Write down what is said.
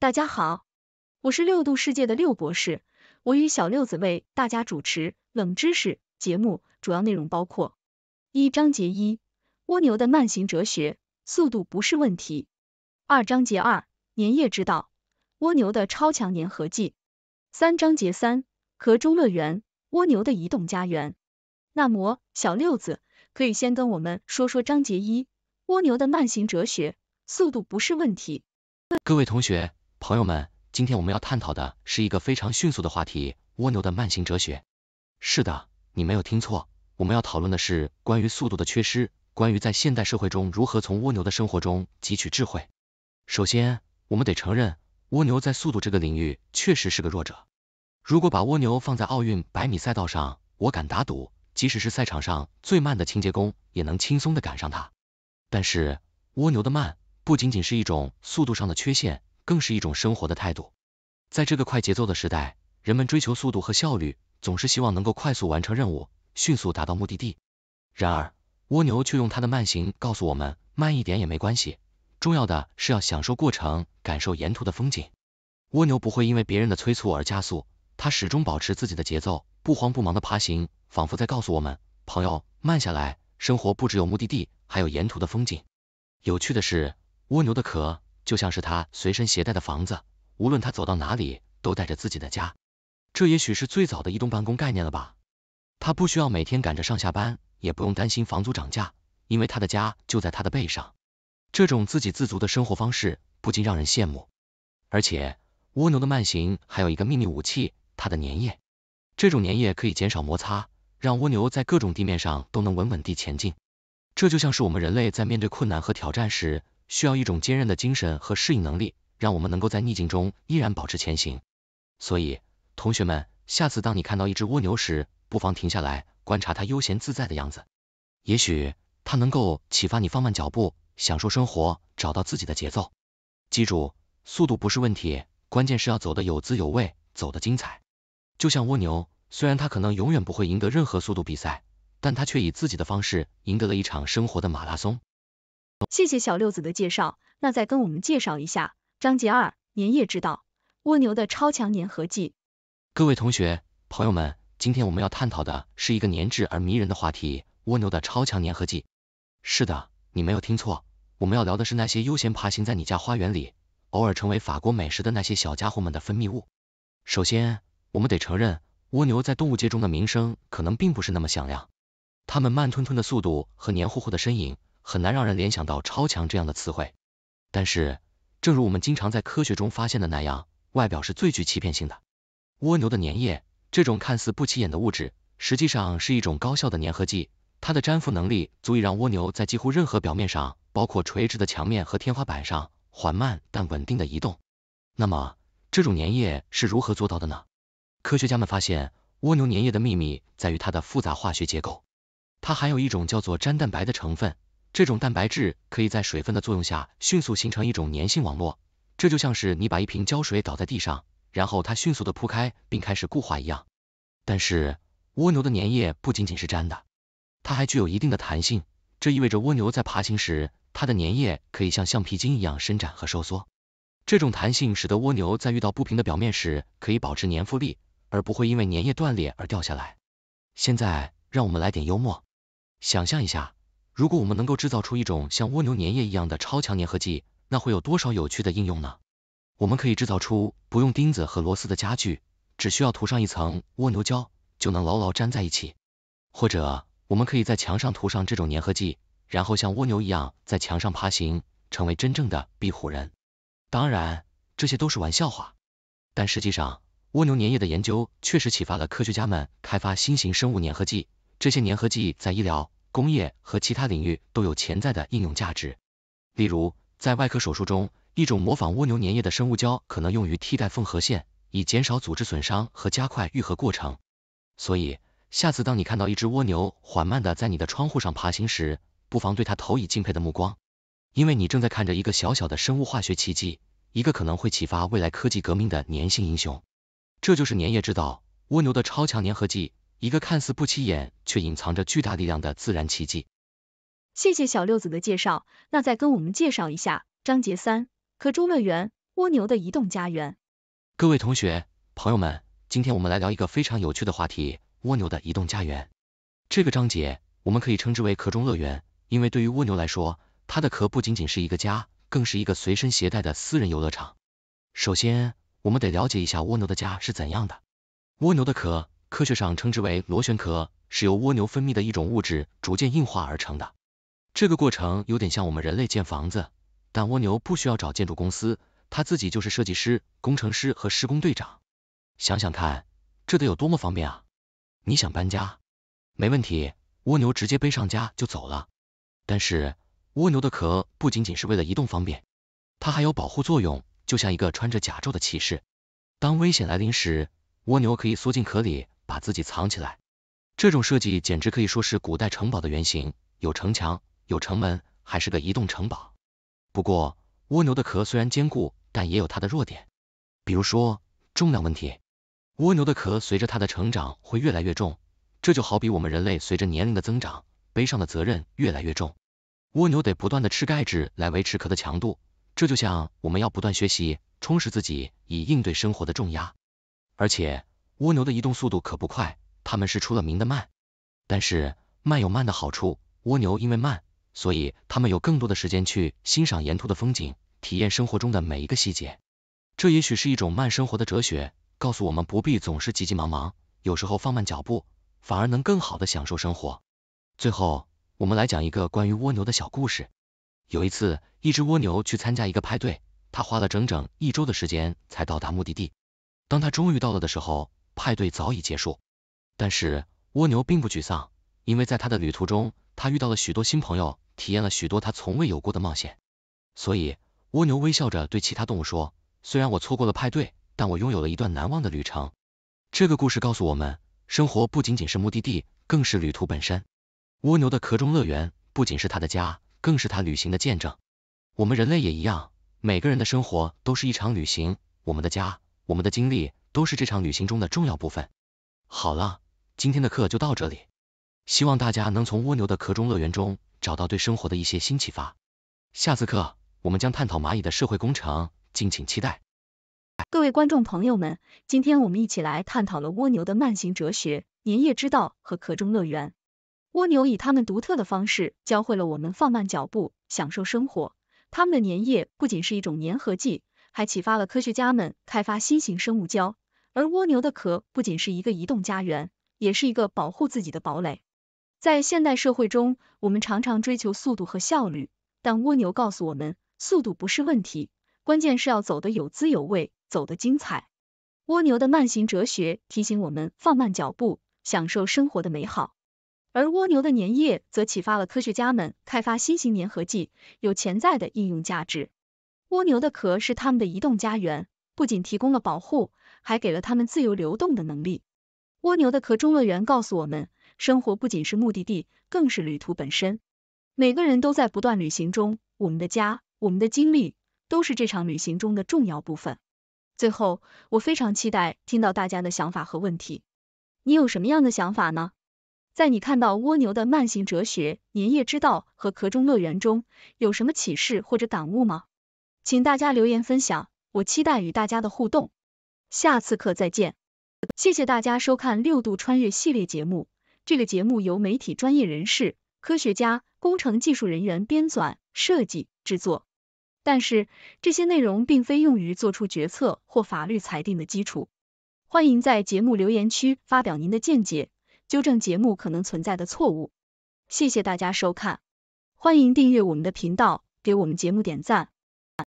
大家好，我是六度世界的六博士，我与小六子为大家主持冷知识节目，主要内容包括一章节一蜗牛的慢行哲学，速度不是问题；二章节二粘液之道，蜗牛的超强粘合剂；三章节三壳中乐园，蜗牛的移动家园。那么，小六子可以先跟我们说说章节一蜗牛的慢行哲学，速度不是问题。各位同学。朋友们，今天我们要探讨的是一个非常迅速的话题——蜗牛的慢行哲学。是的，你没有听错，我们要讨论的是关于速度的缺失，关于在现代社会中如何从蜗牛的生活中汲取智慧。首先，我们得承认，蜗牛在速度这个领域确实是个弱者。如果把蜗牛放在奥运百米赛道上，我敢打赌，即使是赛场上最慢的清洁工也能轻松的赶上它。但是，蜗牛的慢不仅仅是一种速度上的缺陷。更是一种生活的态度。在这个快节奏的时代，人们追求速度和效率，总是希望能够快速完成任务，迅速达到目的地。然而，蜗牛却用它的慢行告诉我们，慢一点也没关系，重要的是要享受过程，感受沿途的风景。蜗牛不会因为别人的催促而加速，它始终保持自己的节奏，不慌不忙的爬行，仿佛在告诉我们，朋友，慢下来，生活不只有目的地，还有沿途的风景。有趣的是，蜗牛的壳。就像是他随身携带的房子，无论他走到哪里，都带着自己的家。这也许是最早的移动办公概念了吧？他不需要每天赶着上下班，也不用担心房租涨价，因为他的家就在他的背上。这种自给自足的生活方式，不禁让人羡慕。而且，蜗牛的慢行还有一个秘密武器，它的粘液。这种粘液可以减少摩擦，让蜗牛在各种地面上都能稳稳地前进。这就像是我们人类在面对困难和挑战时。需要一种坚韧的精神和适应能力，让我们能够在逆境中依然保持前行。所以，同学们，下次当你看到一只蜗牛时，不妨停下来观察它悠闲自在的样子。也许它能够启发你放慢脚步，享受生活，找到自己的节奏。记住，速度不是问题，关键是要走得有滋有味，走得精彩。就像蜗牛，虽然它可能永远不会赢得任何速度比赛，但它却以自己的方式赢得了一场生活的马拉松。谢谢小六子的介绍，那再跟我们介绍一下章节二，粘液之道，蜗牛的超强粘合剂。各位同学、朋友们，今天我们要探讨的是一个粘质而迷人的话题，蜗牛的超强粘合剂。是的，你没有听错，我们要聊的是那些悠闲爬行在你家花园里，偶尔成为法国美食的那些小家伙们的分泌物。首先，我们得承认，蜗牛在动物界中的名声可能并不是那么响亮，它们慢吞吞的速度和黏糊糊的身影。很难让人联想到超强这样的词汇，但是，正如我们经常在科学中发现的那样，外表是最具欺骗性的。蜗牛的粘液，这种看似不起眼的物质，实际上是一种高效的粘合剂，它的粘附能力足以让蜗牛在几乎任何表面上，包括垂直的墙面和天花板上，缓慢但稳定的移动。那么，这种粘液是如何做到的呢？科学家们发现，蜗牛粘液的秘密在于它的复杂化学结构，它含有一种叫做粘蛋白的成分。这种蛋白质可以在水分的作用下迅速形成一种粘性网络，这就像是你把一瓶胶水倒在地上，然后它迅速的铺开并开始固化一样。但是蜗牛的粘液不仅仅是粘的，它还具有一定的弹性，这意味着蜗牛在爬行时，它的粘液可以像橡皮筋一样伸展和收缩。这种弹性使得蜗牛在遇到不平的表面时，可以保持粘附力，而不会因为粘液断裂而掉下来。现在让我们来点幽默，想象一下。如果我们能够制造出一种像蜗牛粘液一样的超强粘合剂，那会有多少有趣的应用呢？我们可以制造出不用钉子和螺丝的家具，只需要涂上一层蜗牛胶就能牢牢粘在一起。或者，我们可以在墙上涂上这种粘合剂，然后像蜗牛一样在墙上爬行，成为真正的壁虎人。当然，这些都是玩笑话。但实际上，蜗牛粘液的研究确实启发了科学家们开发新型生物粘合剂。这些粘合剂在医疗。工业和其他领域都有潜在的应用价值。例如，在外科手术中，一种模仿蜗牛粘液的生物胶可能用于替代缝合线，以减少组织损伤和加快愈合过程。所以，下次当你看到一只蜗牛缓慢的在你的窗户上爬行时，不妨对它投以敬佩的目光，因为你正在看着一个小小的生物化学奇迹，一个可能会启发未来科技革命的粘性英雄。这就是粘液之道，蜗牛的超强粘合剂。一个看似不起眼，却隐藏着巨大力量的自然奇迹。谢谢小六子的介绍，那再跟我们介绍一下章节三：壳中乐园——蜗牛的移动家园。各位同学、朋友们，今天我们来聊一个非常有趣的话题：蜗牛的移动家园。这个章节我们可以称之为壳中乐园，因为对于蜗牛来说，它的壳不仅仅是一个家，更是一个随身携带的私人游乐场。首先，我们得了解一下蜗牛的家是怎样的。蜗牛的壳。科学上称之为螺旋壳，是由蜗牛分泌的一种物质逐渐硬化而成的。这个过程有点像我们人类建房子，但蜗牛不需要找建筑公司，它自己就是设计师、工程师和施工队长。想想看，这得有多么方便啊！你想搬家？没问题，蜗牛直接背上家就走了。但是蜗牛的壳不仅仅是为了移动方便，它还有保护作用，就像一个穿着甲胄的骑士。当危险来临时，蜗牛可以缩进壳里。把自己藏起来，这种设计简直可以说是古代城堡的原型，有城墙，有城门，还是个移动城堡。不过，蜗牛的壳虽然坚固，但也有它的弱点，比如说重量问题。蜗牛的壳随着它的成长会越来越重，这就好比我们人类随着年龄的增长，背上的责任越来越重。蜗牛得不断的吃钙质来维持壳的强度，这就像我们要不断学习，充实自己，以应对生活的重压。而且。蜗牛的移动速度可不快，它们是出了名的慢。但是慢有慢的好处，蜗牛因为慢，所以它们有更多的时间去欣赏沿途的风景，体验生活中的每一个细节。这也许是一种慢生活的哲学，告诉我们不必总是急急忙忙，有时候放慢脚步，反而能更好的享受生活。最后，我们来讲一个关于蜗牛的小故事。有一次，一只蜗牛去参加一个派对，它花了整整一周的时间才到达目的地。当它终于到了的时候，派对早已结束，但是蜗牛并不沮丧，因为在他的旅途中，他遇到了许多新朋友，体验了许多他从未有过的冒险。所以蜗牛微笑着对其他动物说：“虽然我错过了派对，但我拥有了一段难忘的旅程。”这个故事告诉我们，生活不仅仅是目的地，更是旅途本身。蜗牛的壳中乐园不仅是它的家，更是它旅行的见证。我们人类也一样，每个人的生活都是一场旅行，我们的家，我们的经历。都是这场旅行中的重要部分。好了，今天的课就到这里，希望大家能从蜗牛的壳中乐园中找到对生活的一些新启发。下次课我们将探讨蚂蚁的社会工程，敬请期待。各位观众朋友们，今天我们一起来探讨了蜗牛的慢行哲学、粘液之道和壳中乐园。蜗牛以它们独特的方式教会了我们放慢脚步，享受生活。它们的粘液不仅是一种粘合剂。还启发了科学家们开发新型生物胶。而蜗牛的壳不仅是一个移动家园，也是一个保护自己的堡垒。在现代社会中，我们常常追求速度和效率，但蜗牛告诉我们，速度不是问题，关键是要走得有滋有味，走得精彩。蜗牛的慢行哲学提醒我们放慢脚步，享受生活的美好。而蜗牛的粘液则启发了科学家们开发新型粘合剂，有潜在的应用价值。蜗牛的壳是它们的移动家园，不仅提供了保护，还给了它们自由流动的能力。蜗牛的壳中乐园告诉我们，生活不仅是目的地，更是旅途本身。每个人都在不断旅行中，我们的家、我们的经历，都是这场旅行中的重要部分。最后，我非常期待听到大家的想法和问题。你有什么样的想法呢？在你看到蜗牛的慢行哲学、粘液之道和壳中乐园中，有什么启示或者感悟吗？请大家留言分享，我期待与大家的互动。下次课再见。谢谢大家收看六度穿越系列节目。这个节目由媒体专业人士、科学家、工程技术人员编纂、设计、制作，但是这些内容并非用于做出决策或法律裁定的基础。欢迎在节目留言区发表您的见解，纠正节目可能存在的错误。谢谢大家收看，欢迎订阅我们的频道，给我们节目点赞。